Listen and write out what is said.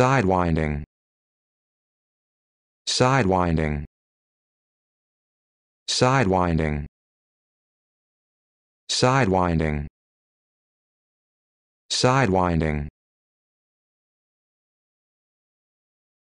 Sidewinding. Sidewinding. Sidewinding. Sidewinding. Sidewinding.